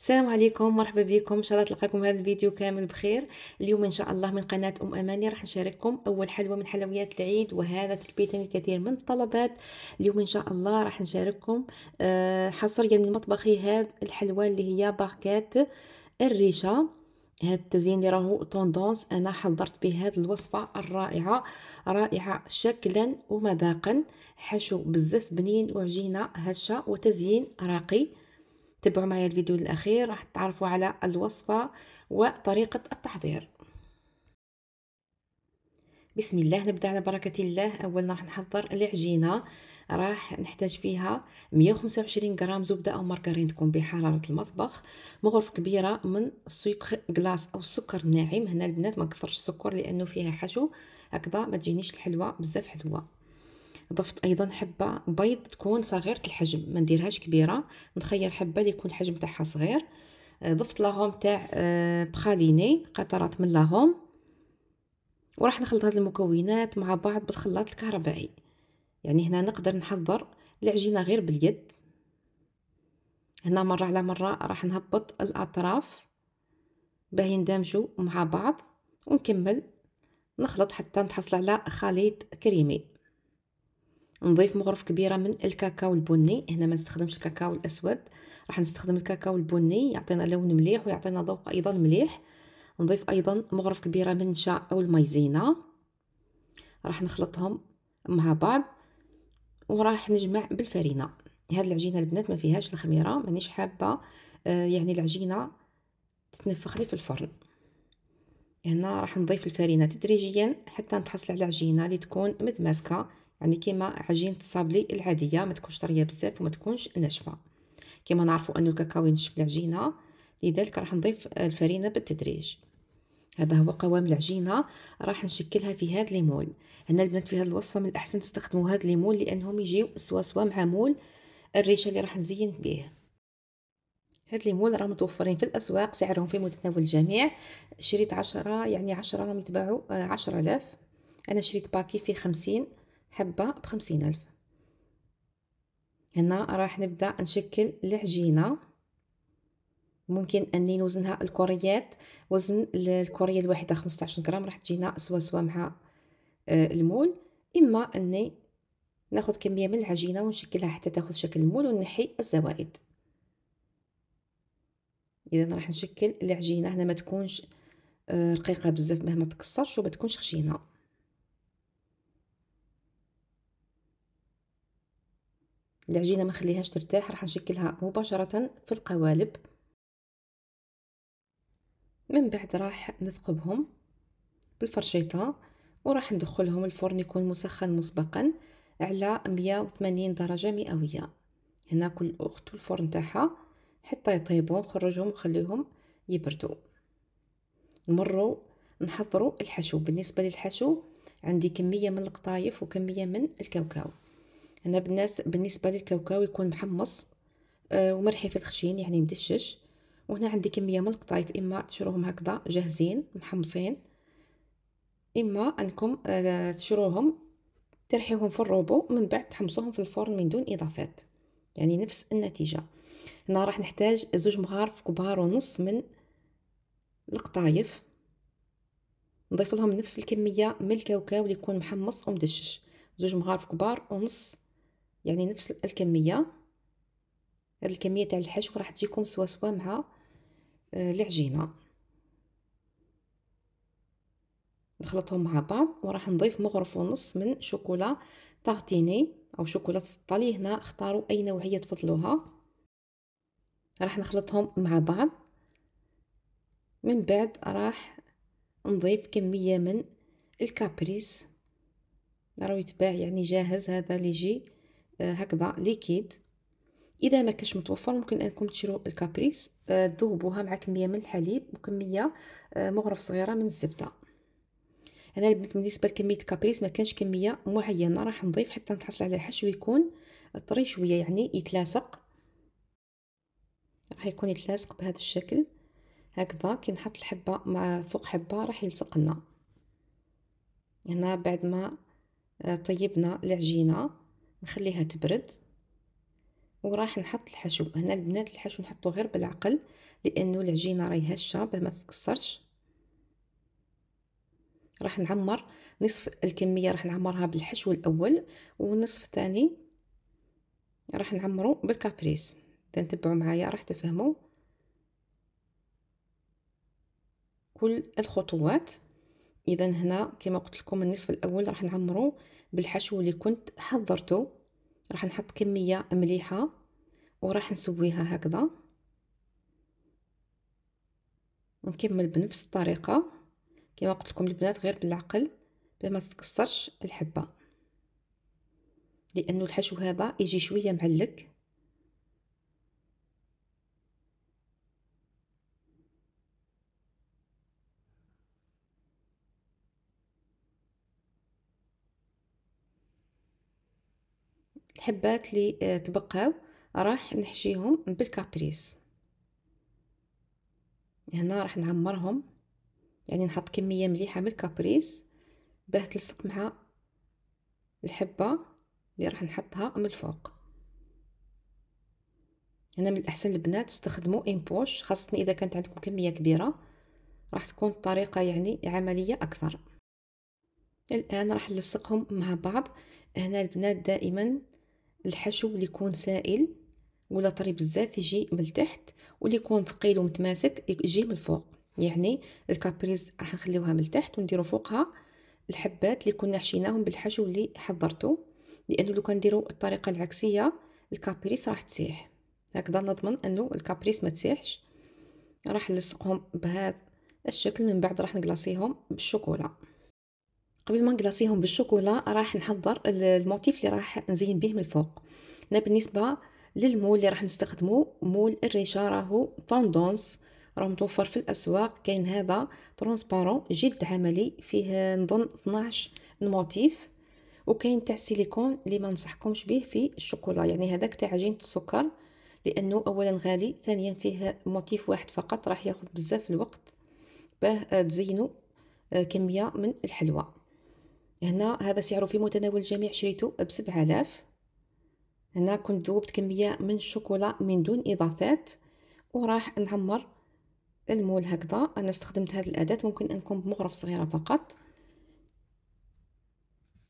السلام عليكم مرحبا بكم ان شاء الله تلقاكم هذا الفيديو كامل بخير اليوم ان شاء الله من قناه ام اماني راح نشارككم اول حلوى من حلويات العيد وهذا تلبية الكثير من الطلبات اليوم ان شاء الله راح نشارككم آه، حصريا من مطبخي هذا الحلوى اللي هي باركات الريشه هذا التزيين اللي راهو طوندونس انا حضرت به هذه الوصفه الرائعه رائعه شكلا ومذاقا حشو بزاف بنين وعجينه هشه وتزيين راقي تبعوا معايا الفيديو الاخير راح تعرفوا على الوصفة وطريقة التحضير بسم الله نبدا على بركه الله اولا راح نحضر العجينه راح نحتاج فيها 125 غرام زبده او مارغرين تكون بحراره المطبخ مغرف كبيره من السكر كلاص او السكر الناعم هنا البنات ما كثرش السكر لانه فيها حشو هكذا ما تجينيش الحلوه بزاف حلوه ضفت ايضا حبه بيض تكون صغيره الحجم ما نديرهاش كبيره نخير حبه اللي يكون الحجم تاعها صغير آه، ضفت لاغوم تاع آه، بخاليني قطرات من لاغوم وراح نخلط هاد المكونات مع بعض بالخلاط الكهربائي يعني هنا نقدر نحضر العجينه غير باليد هنا مره على مره راح نهبط الاطراف باه يندمجوا مع بعض ونكمل نخلط حتى نتحصل على خليط كريمي نضيف مغرف كبيره من الكاكاو البني هنا ما نستخدمش الكاكاو الاسود راح نستخدم الكاكاو البني يعطينا لون مليح ويعطينا ذوق ايضا مليح نضيف ايضا مغرف كبيره من النشا او المايزينا راح نخلطهم مع بعض وراح نجمع بالفرينه هاد العجينه البنات ما فيهاش الخميره مانيش حابه آه، يعني العجينه تتنفخ لي في الفرن هنا راح نضيف الفرينه تدريجيا حتى نتحصل على عجينه اللي تكون متماسكه يعني كيما عجينه الصابلي العاديه ما تكونش طريه بزاف وما تكونش ناشفه كيما نعرفوا أنو الكاكاو ينشف العجينه لذلك راح نضيف الفرينه بالتدريج هذا هو قوام العجينه راح نشكلها في هذا ليمول هنا البنات في هذه الوصفه من الاحسن تستخدموا هذا ليمول لانهم يجيو سوا سوا مع مول الريشه اللي راح نزين به هاد ليمول راه متوفرين في الاسواق سعرهم في متناول الجميع شريت عشرة يعني عشرة راهم يتباعوا آه، عشرة آلاف انا شريت باكي فيه خمسين حبة بخمسين ألف هنا راح نبدأ نشكل العجينة ممكن أني نوزنها الكوريات وزن الكورية الواحدة 15 غرام راح تجينا سوا سوا مع آه، المول إما أني ناخد كمية من العجينة ونشكلها حتى تاخد شكل المول ونحي الزوائد إذا راح نشكل العجينة هنا ما تكونش آه، رقيقة بزاف مهما تكسرش وما تكونش خشينة العجينه ما نخليهاش ترتاح راح نشكلها مباشره في القوالب من بعد راح نثقبهم بالفرشيطه وراح ندخلهم الفرن يكون مسخن مسبقا على 180 درجه مئويه هنا كل اخت الفرن تاعها حتى يطيبوا نخرجهم نخليهم يبردوا نمروا نحضروا الحشو بالنسبه للحشو عندي كميه من القطايف وكميه من الكاوكاو هنا بالناس بالنسبه للكاوكاو يكون محمص آه، ومرحي في الخشين يعني مدشش وهنا عندي كميه من القطايف اما تشروهم هكذا جاهزين محمصين اما انكم آه، تشروهم ترحيوهم في الروبو من بعد تحمصوهم في الفرن من دون اضافات يعني نفس النتيجه هنا راح نحتاج زوج مغارف كبار ونص من القطايف نضيف لهم نفس الكميه من الكاوكاو اللي يكون محمص ومدشش زوج مغارف كبار ونص يعني نفس الكميه هاد الكميه تاع الحشو راح تجيكم سوا سوا مع آه، العجينه نخلطهم مع بعض وراح نضيف مغرف ونص من شوكولا تارتيني او شوكولا سطالي هنا اختاروا اي نوعيه تفضلوها راح نخلطهم مع بعض من بعد راح نضيف كميه من الكابريس راهو يتباع يعني جاهز هذا ليجي هكذا ليكيد اذا ما كانش متوفر ممكن انكم تشيروا الكابريس آه، تذوبوها مع كميه من الحليب وكميه آه، مغرف صغيره من الزبده انا بالنسبه لكميه كابريس ما كانش كميه معينه راح نضيف حتى نتحصل على حشو يكون طري شويه يعني يتلاصق راح يكون يتلاصق بهذا الشكل هكذا كي نحط الحبه مع فوق حبه راح يلصق لنا هنا بعد ما آه، طيبنا العجينه نخليها تبرد وراح نحط الحشو هنا البنات الحشو نحطو غير بالعقل لانه العجينه راهي هشه باه ما تتكسرش راح نعمر نصف الكميه راح نعمرها بالحشو الاول والنصف الثاني راح نعمرو بالكابريس تنتبعوا معايا راح تفهموا كل الخطوات اذا هنا كما قلت لكم النصف الاول راح نعمرو بالحشو اللي كنت حضرته راح نحط كميه مليحه وراح نسويها هكذا نكمل بنفس الطريقه كما قلت لكم البنات غير بالعقل بما تتكسرش الحبه لانه الحشو هذا يجي شويه معلك الحبات اللي آه، تبقاو راح نحشيهم بالكابريس هنا راح نعمرهم يعني نحط كميه مليحه من الكابريس باه تلصق مع الحبه اللي راح نحطها من الفوق هنا من الاحسن البنات تستخدموا امبوش خاصه اذا كانت عندكم كميه كبيره راح تكون الطريقه يعني عمليه اكثر الان راح نلصقهم مع بعض هنا البنات دائما الحشو اللي يكون سائل ولا طري بزاف يجي من التحت واللي يكون ثقيل ومتماسك يجي من الفوق يعني الكابريز راح نخليوها من التحت ونديرو فوقها الحبات اللي كنا حشيناهم بالحشو اللي حضرته لانه لو كنديرو الطريقه العكسيه الكابريس راح تسيح هكذا نضمن انه الكابريس ما تسيحش راح نلصقهم بهذا الشكل من بعد راح نكلاصيهم بالشوكولا قبل ما نقلاصيهم بالشوكولا راح نحضر الموتيف اللي راح نزين به من الفوق هنا بالنسبه للمول اللي راح نستخدمه مول الريشه راهو طوندونس راه متوفر في الاسواق كاين هذا ترونسبارون جد عملي فيه نظن 12 الموتيف وكاين تاع سيليكون اللي ما نصحكمش به في الشوكولا يعني هذاك تاع عجينه السكر لانه اولا غالي ثانيا فيه موتيف واحد فقط راح ياخذ بزاف الوقت باه تزينوا آه، كميه من الحلوى هنا هذا سعره في متناول الجميع شريته ب 7000 هنا كنت ذوبت كميه من الشوكولا من دون اضافات وراح نعمر المول هكذا انا استخدمت هذه الاداه ممكن انكم بمغرف صغيره فقط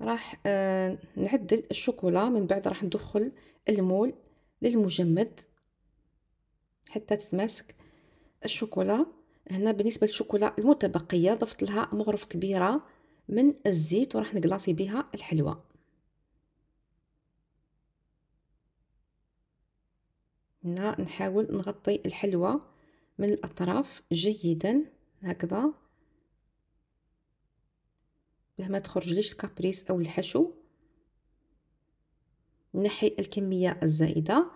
راح آه، نعدل الشوكولا من بعد راح ندخل المول للمجمد حتى تتماسك الشوكولا هنا بالنسبه للشوكولا المتبقيه ضفت لها مغرف كبيره من الزيت وراح نكلاصي بها الحلوى هنا نحاول نغطي الحلوى من الأطراف جيدا هكذا باه ما تخرج ليش الكابريس أو الحشو نحي الكمية الزائدة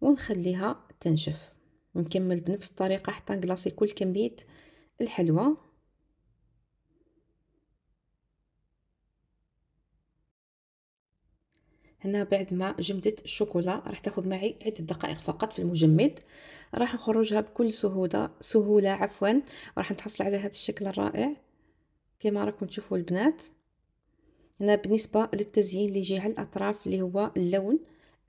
ونخليها تنشف نكمل بنفس الطريقة حتى نكلاصي كل كمية الحلوى هنا بعد ما جمدت الشوكولا راح تاخذ معي عدة دقائق فقط في المجمد راح نخرجها بكل سهولة سهولة عفوا راح نتحصل على هذا الشكل الرائع كما راكم تشوفوا البنات هنا بالنسبة للتزيين اللي يجي على الأطراف اللي هو اللون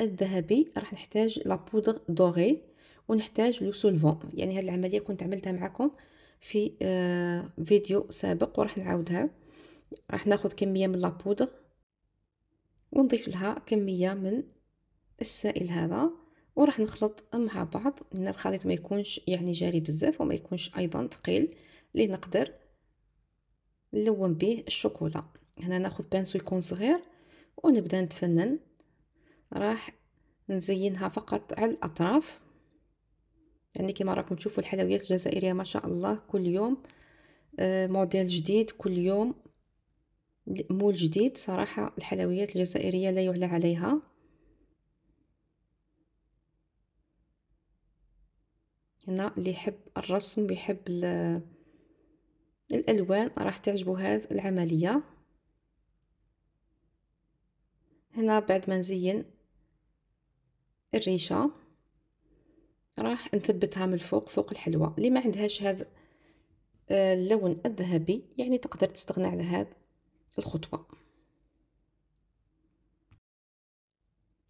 الذهبي راح نحتاج لابودغ دوغي ونحتاج لو سولفون يعني هذه العملية كنت عملتها معكم في آه، فيديو سابق وراح نعاودها راح ناخذ كمية من لابودغ ونضيف لها كمية من السائل هذا وراح نخلط مع بعض ان الخليط ما يكونش يعني جاري بزاف وما يكونش ايضا ثقيل اللي نقدر نلون به الشوكولا هنا ناخذ بانسو يكون صغير ونبدا نتفنن راح نزينها فقط على الاطراف يعني كما راكم تشوفوا الحلويات الجزائريه ما شاء الله كل يوم آه، موديل جديد كل يوم مول جديد صراحة الحلويات الجزائرية لا يعلى عليها هنا اللي يحب الرسم ويحب الالوان راح تعجبو هذه العمليه هنا بعد ما نزين الريشه راح نثبتها من الفوق فوق الحلوى اللي ما عندهاش هذا آه، اللون الذهبي يعني تقدر تستغنى على هذا الخطوة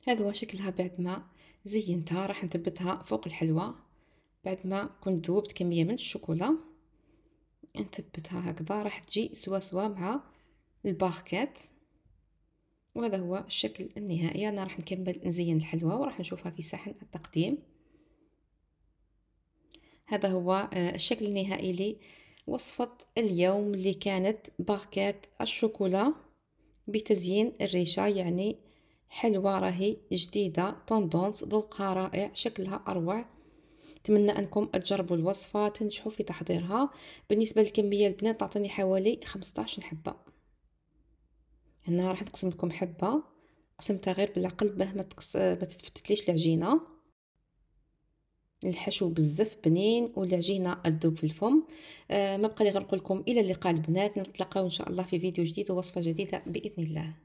هذا هو شكلها بعد ما زينتها راح نثبتها فوق الحلوى بعد ما كنت ذوبت كمية من الشوكولا نثبتها هكذا راح تجي سوا سوا مع الباخكات وهذا هو الشكل النهائي انا راح نكمل نزين الحلوى وراح نشوفها في صحن التقديم هذا هو آه، الشكل النهائي لي وصفة اليوم اللي كانت باركات الشوكولا بتزيين الريشة يعني حلوة راهي جديدة طوندونس ذوقها رائع شكلها أروع نتمنى انكم تجربوا الوصفه تنجحوا في تحضيرها بالنسبه للكميه البنات تعطيني حوالي 15 حبه هنا راح نقسم لكم حبه قسمتها غير بالعقل باه ما تتفتتليش العجينه الحشو بزاف بنين والعجينه تذوب في الفم آه ما بقى لي نقول لكم الى اللقاء البنات نتلاقاو ان شاء الله في فيديو جديد ووصفه جديده باذن الله